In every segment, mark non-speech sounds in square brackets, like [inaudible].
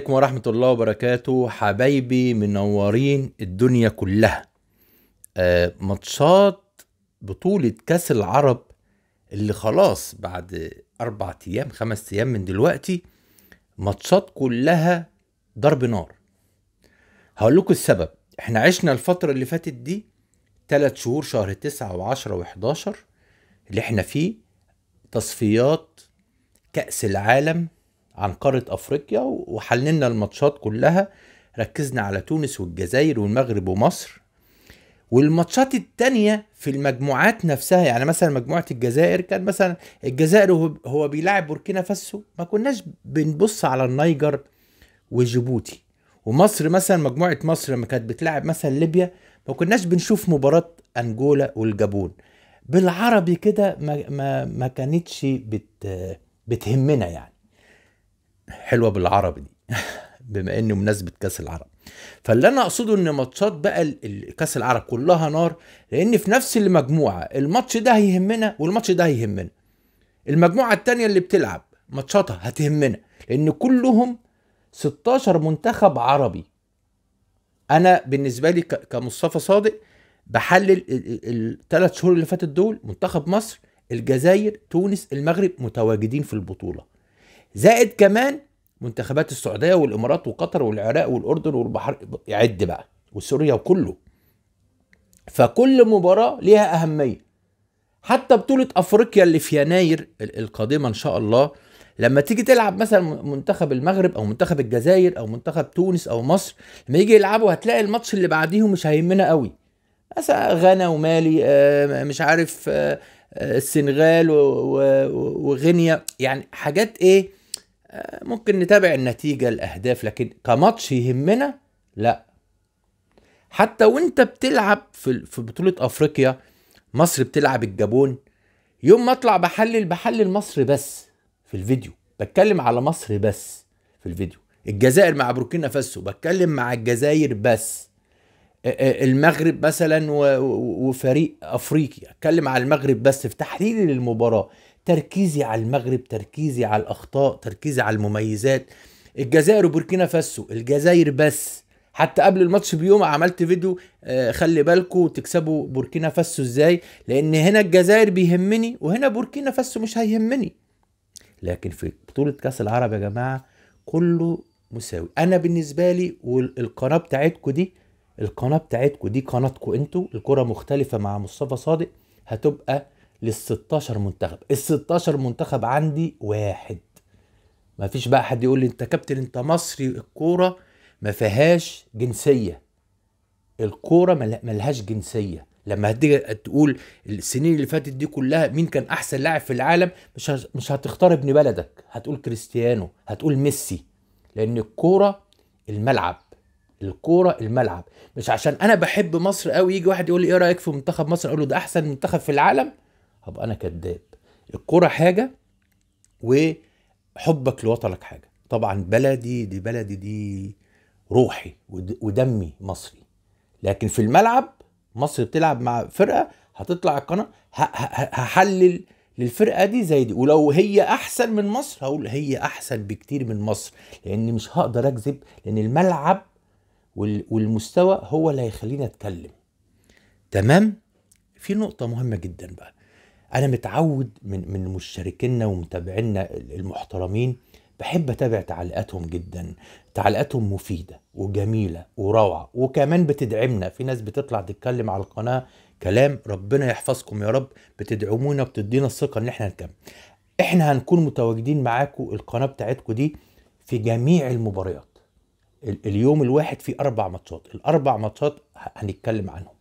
عليكم ورحمة الله وبركاته حبايبي منورين الدنيا كلها آه ماتشات بطولة كاس العرب اللي خلاص بعد أربع أيام خمس أيام من دلوقتي ماتشات كلها ضرب نار هقول لكم السبب احنا عشنا الفترة اللي فاتت دي تلات شهور شهر تسعة وعشرة وحداشر اللي احنا فيه تصفيات كأس العالم عن قارة أفريقيا وحللنا الماتشات كلها ركزنا على تونس والجزائر والمغرب ومصر والماتشات التانية في المجموعات نفسها يعني مثلا مجموعة الجزائر كان مثلا الجزائر هو بيلعب بوركينا فاسو ما كناش بنبص على النيجر وجيبوتي ومصر مثلا مجموعة مصر لما كانت بتلعب مثلا ليبيا ما كناش بنشوف مباراة أنجولا والجابون بالعربي كده ما, ما, ما كانتش بت بتهمنا يعني حلوه بالعربي دي [laughs] بما انه مناسبه كاس العرب فاللي انا اقصده ان ماتشات بقى كاس العرب كلها نار لان في نفس المجموعه الماتش ده هيهمنا والماتش ده هيهمنا المجموعه الثانيه اللي بتلعب ماتشاتها هتهمنا لان كلهم 16 منتخب عربي انا بالنسبه لي كمصطفى صادق بحلل الثلاث شهور اللي فاتت دول منتخب مصر الجزائر تونس المغرب متواجدين في البطوله زائد كمان منتخبات السعوديه والامارات وقطر والعراق والاردن والبحر يعد بقى وسوريا وكله فكل مباراه ليها اهميه حتى بطوله افريقيا اللي في يناير القادمه ان شاء الله لما تيجي تلعب مثلا منتخب المغرب او منتخب الجزائر او منتخب تونس او مصر لما يجي يلعبوا هتلاقي الماتش اللي بعديهم مش هيهمنا قوي مثلا غانا ومالي آه، مش عارف آه، آه، السنغال وغينيا يعني حاجات ايه ممكن نتابع النتيجة الأهداف لكن كماتش يهمنا لا حتى وانت بتلعب في في بطولة أفريقيا مصر بتلعب الجابون يوم ما أطلع بحلل بحلل مصر بس في الفيديو بتكلم على مصر بس في الفيديو الجزائر مع بوركينا فاسو بتكلم مع الجزائر بس المغرب مثلا وفريق افريقي اتكلم على المغرب بس في تحليلي للمباراه تركيزي على المغرب تركيزي على الأخطاء تركيزي على المميزات الجزائر وبوركينا فاسو الجزائر بس حتى قبل الماتش بيوم عملت فيديو آه، خلي بالكم تكسبوا بوركينا فاسو ازاي لان هنا الجزائر بيهمني وهنا بوركينا فاسو مش هيهمني لكن في بطولة كأس العرب يا جماعة كله مساوي أنا بالنسبة لي والقناة بتاعتكم دي القناة بتاعتكم دي قناتكم انتوا الكرة مختلفة مع مصطفى صادق هتبقى لل 16 منتخب ال 16 منتخب عندي واحد مفيش بقى حد يقول لي انت كابتن انت مصري الكوره ما فيهاش جنسيه الكوره لهاش جنسيه لما هتيجي تقول السنين اللي فاتت دي كلها مين كان احسن لاعب في العالم مش مش هتختار ابن بلدك هتقول كريستيانو هتقول ميسي لان الكوره الملعب الكوره الملعب مش عشان انا بحب مصر قوي يجي واحد يقول لي ايه رايك في منتخب مصر اقول له ده احسن منتخب في العالم هبقى انا كذاب الكرة حاجه وحبك لوطنك حاجه طبعا بلدي دي بلدي دي روحي ودمي مصري لكن في الملعب مصر بتلعب مع فرقه هتطلع القناه هحلل للفرقه دي زي دي ولو هي احسن من مصر هقول هي احسن بكتير من مصر لان مش هقدر اكذب لان الملعب والمستوى هو اللي هيخليني اتكلم تمام في نقطه مهمه جدا بقى انا متعود من من مشتركينا ومتابعينا المحترمين بحب اتابع تعليقاتهم جدا تعليقاتهم مفيده وجميله وروعه وكمان بتدعمنا في ناس بتطلع تتكلم على القناه كلام ربنا يحفظكم يا رب بتدعمونا بتدينا الثقه ان احنا نكمل احنا هنكون متواجدين معاكم القناه بتاعتكم دي في جميع المباريات اليوم الواحد فيه اربع ماتشات الاربع ماتشات هنتكلم عنهم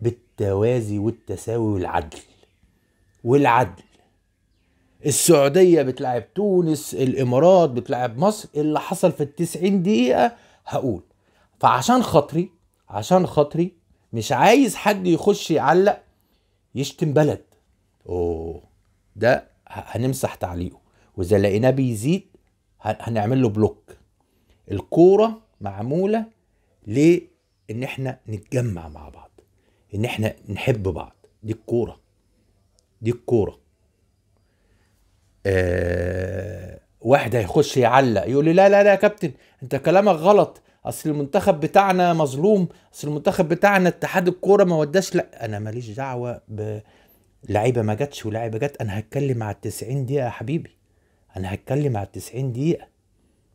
بالتوازي والتساوي والعدل والعدل السعودية بتلعب تونس الإمارات بتلعب مصر اللي حصل في التسعين دقيقة هقول فعشان خاطري عشان خاطري مش عايز حد يخش يعلق يشتم بلد أوه ده هنمسح تعليقه وإذا لقيناه بيزيد هنعمل له بلوك الكورة معمولة لإن إحنا نتجمع مع بعض إن إحنا نحب بعض دي الكورة دي الكوره آه واحد هيخش يعلق يقول لي لا لا لا يا كابتن انت كلامك غلط اصل المنتخب بتاعنا مظلوم اصل المنتخب بتاعنا اتحاد الكوره ما وداش لا انا ماليش دعوه ب لعيبه ما جاتش ولاعيبه جت انا هتكلم على ال 90 دقيقه يا حبيبي انا هتكلم على ال 90 دقيقه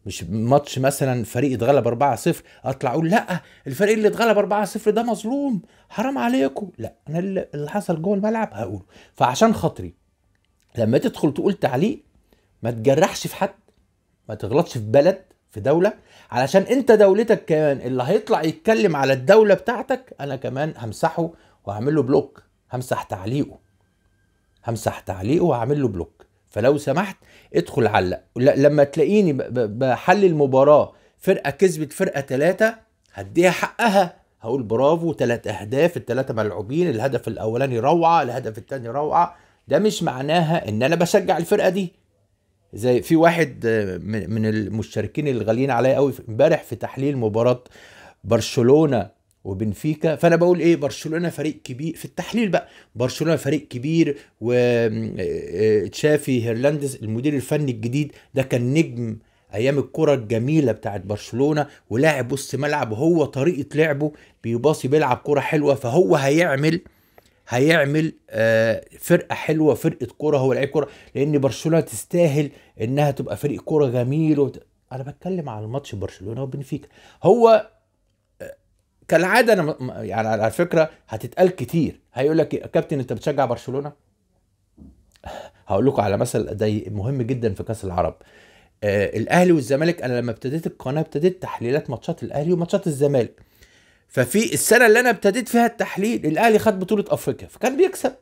مش ماتش مثلا فريق اتغلب 4-0 اطلع اقول لا الفريق اللي اتغلب 4-0 ده مظلوم حرام عليكم لا انا اللي حصل جوه الملعب هقوله فعشان خاطري لما تدخل تقول تعليق ما تجرحش في حد ما تغلطش في بلد في دوله علشان انت دولتك كمان اللي هيطلع يتكلم على الدوله بتاعتك انا كمان همسحه وهعمل له بلوك همسح تعليقه همسح تعليقه وهعمل له بلوك فلو سمحت ادخل علق لما تلاقيني بحلل مباراه فرقه كسبت فرقه ثلاثه هديها حقها هقول برافو ثلاث اهداف الثلاثه ملعوبين الهدف الاولاني روعه الهدف الثاني روعه ده مش معناها ان انا بشجع الفرقه دي زي في واحد من المشتركين اللي غاليين عليا قوي امبارح في تحليل مباراه برشلونه وبنفيكا فانا بقول ايه برشلونه فريق كبير في التحليل بقى برشلونه فريق كبير وتشافي آه، آه، هيرلاندز المدير الفني الجديد ده كان نجم ايام الكره الجميله بتاعت برشلونه ولاعب وسط ملعب وهو طريقه لعبه بيباصي بيلعب كره حلوه فهو هيعمل هيعمل آه، فرقه حلوه فرقه كره هو لعيب كره لان برشلونه تستاهل انها تبقى فريق كره جميل وت... انا بتكلم على الماتش برشلونه وبنفيكا هو كالعاده انا يعني على فكره هتتقال كتير هيقول لك يا إيه، كابتن انت بتشجع برشلونه [sighs] هقول لكم على مثل ده مهم جدا في كاس العرب آه الاهلي والزمالك انا لما ابتديت القناه ابتديت تحليلات ماتشات الاهلي وماتشات الزمالك ففي السنه اللي انا ابتديت فيها التحليل الاهلي خد بطوله افريقيا فكان بيكسب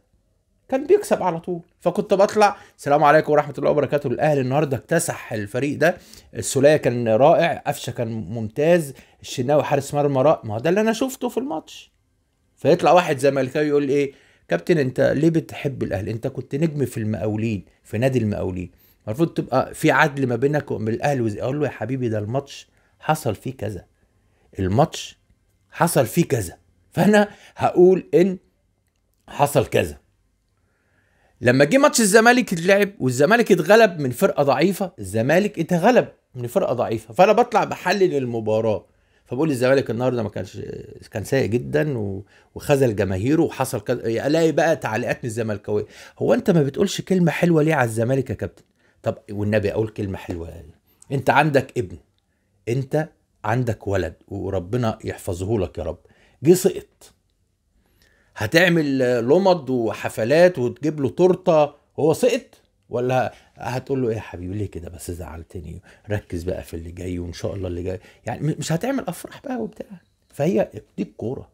كان بيكسب على طول فكنت بطلع السلام عليكم ورحمه الله وبركاته الاهلي النهارده اكتسح الفريق ده السوليه كان رائع قفشه كان ممتاز الشناوي حارس مرمى رائع ما هو ده اللي انا شفته في الماتش فيطلع واحد زملكاوي يقول ايه كابتن انت ليه بتحب الاهلي انت كنت نجم في المقاولين في نادي المقاولين المفروض تبقى في عدل ما بينك وبين الاهلي اقول له يا حبيبي ده الماتش حصل فيه كذا الماتش حصل فيه كذا فانا هقول ان حصل كذا لما جه ماتش الزمالك اتلعب والزمالك اتغلب من فرقه ضعيفه الزمالك اتغلب من فرقه ضعيفه فانا بطلع بحلل المباراه فبقول الزمالك النهارده ما كانش كان سيء جدا و... وخذل جماهيره وحصل كذا كد... الاقي بقى تعليقات من الزملكاويه هو انت ما بتقولش كلمه حلوه ليه على الزمالك يا كابتن طب والنبي اقول كلمه حلوه يعني. انت عندك ابن انت عندك ولد وربنا يحفظه لك يا رب جه سقط هتعمل لمض وحفلات وتجيب له تورته هو سقط ولا هتقول له ايه يا حبيبي ليه كده بس زعلتني ركز بقى في اللي جاي وان شاء الله اللي جاي يعني مش هتعمل افراح بقى وبتاع فهي دي الكوره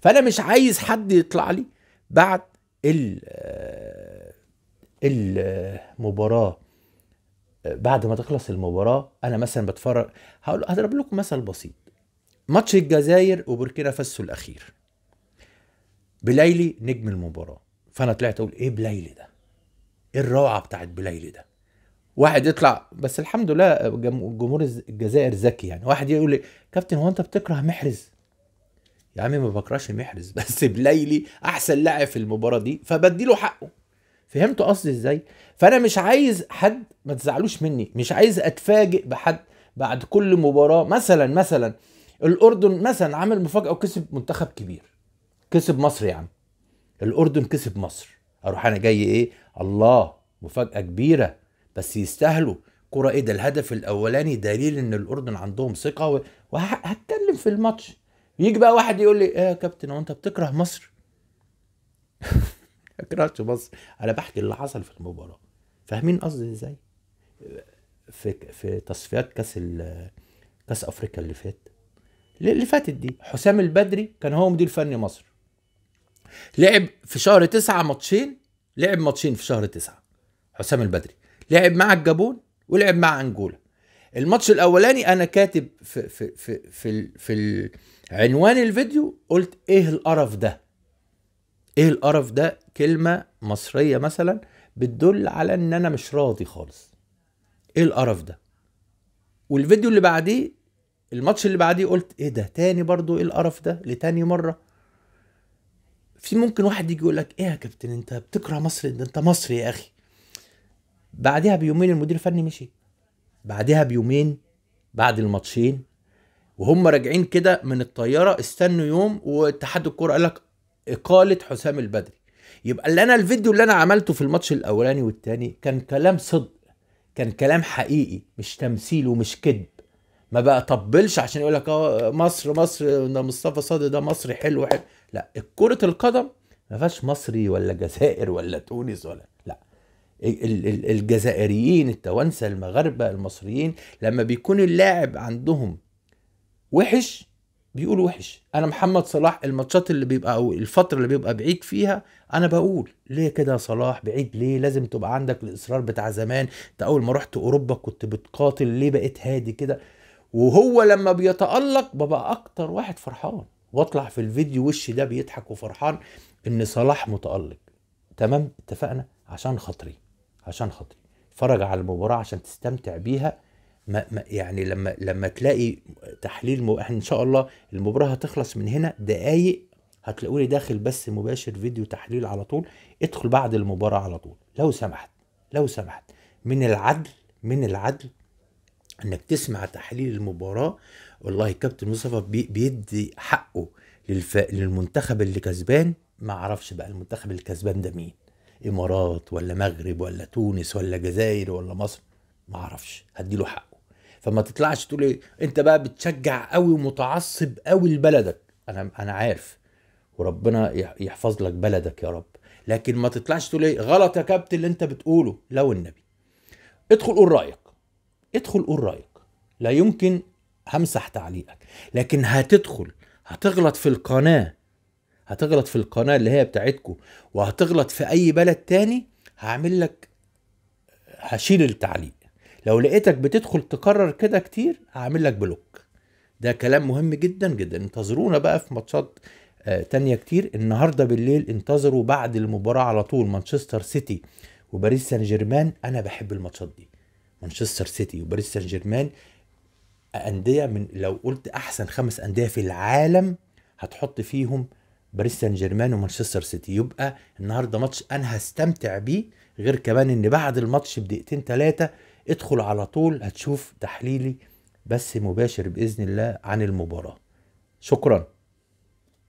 فانا مش عايز حد يطلع لي بعد ال المباراه بعد ما تخلص المباراه انا مثلا بتفرج هقول هضرب لكم مثل بسيط ماتش الجزائر وبوركينا فاسو الاخير بليلي نجم المباراه فانا طلعت اقول ايه بليلي ده ايه الروعه بتاعت بليلي ده واحد يطلع بس الحمد لله جمهور الجزائر ذكي يعني واحد يقول لي كابتن هو انت بتكره محرز يا عمي ما بكرهش محرز [laughs] بس بليلي احسن لاعب في المباراه دي فبدي له حقه فهمتوا قصدي ازاي فانا مش عايز حد ما تزعلوش مني مش عايز اتفاجئ بحد بعد كل مباراه مثلا مثلا الاردن مثلا عمل مفاجاه وكسب منتخب كبير كسب مصر يا عم الاردن كسب مصر اروح انا جاي ايه الله مفاجاه كبيره بس يستاهلوا كرة ايه ده الهدف الاولاني دليل ان الاردن عندهم ثقه و... وهتكلم في الماتش يجي بقى واحد يقول لي ايه يا كابتن هو انت بتكره مصر [laughs] اكرهش مصر انا بحكي اللي حصل في المباراه فاهمين قصدي ازاي في في تصفيات كاس ال... كاس افريقيا اللي فات اللي فاتت دي حسام البدري كان هو مدير فني مصر لعب في شهر تسعة ماتشين لعب ماتشين في شهر تسعة حسام البدري لعب مع الجابون ولعب مع انجولا الماتش الاولاني انا كاتب في في في في, في عنوان الفيديو قلت ايه القرف ده ايه القرف ده كلمه مصريه مثلا بتدل على ان انا مش راضي خالص ايه القرف ده والفيديو اللي بعديه الماتش اللي بعديه قلت ايه ده تاني برضو ايه القرف ده لتاني مره في ممكن واحد يجي يقول لك ايه يا كابتن انت بتكره مصر ده انت مصري يا اخي بعدها بيومين المدير الفني مشي بعدها بيومين بعد الماتشين وهم راجعين كده من الطياره استنوا يوم واتحاد الكوره قال لك اقاله حسام البدري يبقى اللي انا الفيديو اللي انا عملته في الماتش الاولاني والتاني كان كلام صدق كان كلام حقيقي مش تمثيل ومش كذب ما بقى طبلش عشان يقول لك اه مصر مصر ده مصطفى صادق ده مصري حلو حلو لا كرة القدم ما فيهاش مصري ولا جزائر ولا تونس ولا لا الجزائريين التوانسه المغاربه المصريين لما بيكون اللاعب عندهم وحش بيقول وحش انا محمد صلاح الماتشات اللي بيبقى او الفتره اللي بيبقى بعيد فيها انا بقول ليه كده يا صلاح بعيد ليه لازم تبقى عندك الاصرار بتاع زمان انت اول ما رحت اوروبا كنت بتقاتل ليه بقيت هادي كده وهو لما بيتألق ببقى أكتر واحد فرحان واطلع في الفيديو وشي ده بيضحك وفرحان إن صلاح متألق تمام اتفقنا عشان خاطري عشان خاطري اتفرج على المباراة عشان تستمتع بيها ما ما يعني لما لما تلاقي تحليل مو... احنا ان شاء الله المباراه هتخلص من هنا دقايق هتلاقوني داخل بس مباشر فيديو تحليل على طول ادخل بعد المباراه على طول لو سمحت لو سمحت من العدل من العدل انك تسمع تحليل المباراه والله كابتن مصطفى بيدي حقه للف... للمنتخب اللي كسبان ما اعرفش بقى المنتخب اللي كسبان ده مين امارات ولا مغرب ولا تونس ولا جزائر ولا مصر ما اعرفش هديله حقه فما تطلعش تقول ايه انت بقى بتشجع قوي ومتعصب قوي لبلدك انا انا عارف وربنا يحفظ لك بلدك يا رب لكن ما تطلعش تقول ايه غلط يا كابتن اللي انت بتقوله لو النبي ادخل قول رايك ادخل قول رايك لا يمكن همسح تعليقك لكن هتدخل هتغلط في القناه هتغلط في القناه اللي هي بتاعتكم وهتغلط في اي بلد تاني هعمل لك هشيل التعليق لو لقيتك بتدخل تكرر كده كتير هعمل لك بلوك ده كلام مهم جدا جدا انتظرونا بقى في ماتشات آه، تانية كتير النهارده بالليل انتظروا بعد المباراه على طول مانشستر سيتي وباريس سان جيرمان انا بحب الماتشات دي مانشستر سيتي وباريس سان جيرمان انديه من لو قلت احسن خمس انديه في العالم هتحط فيهم باريس سان جيرمان ومانشستر سيتي يبقى النهارده ماتش انا هستمتع بيه غير كمان ان بعد الماتش بدقيقتين ثلاثه ادخل على طول هتشوف تحليلي بس مباشر باذن الله عن المباراه شكرا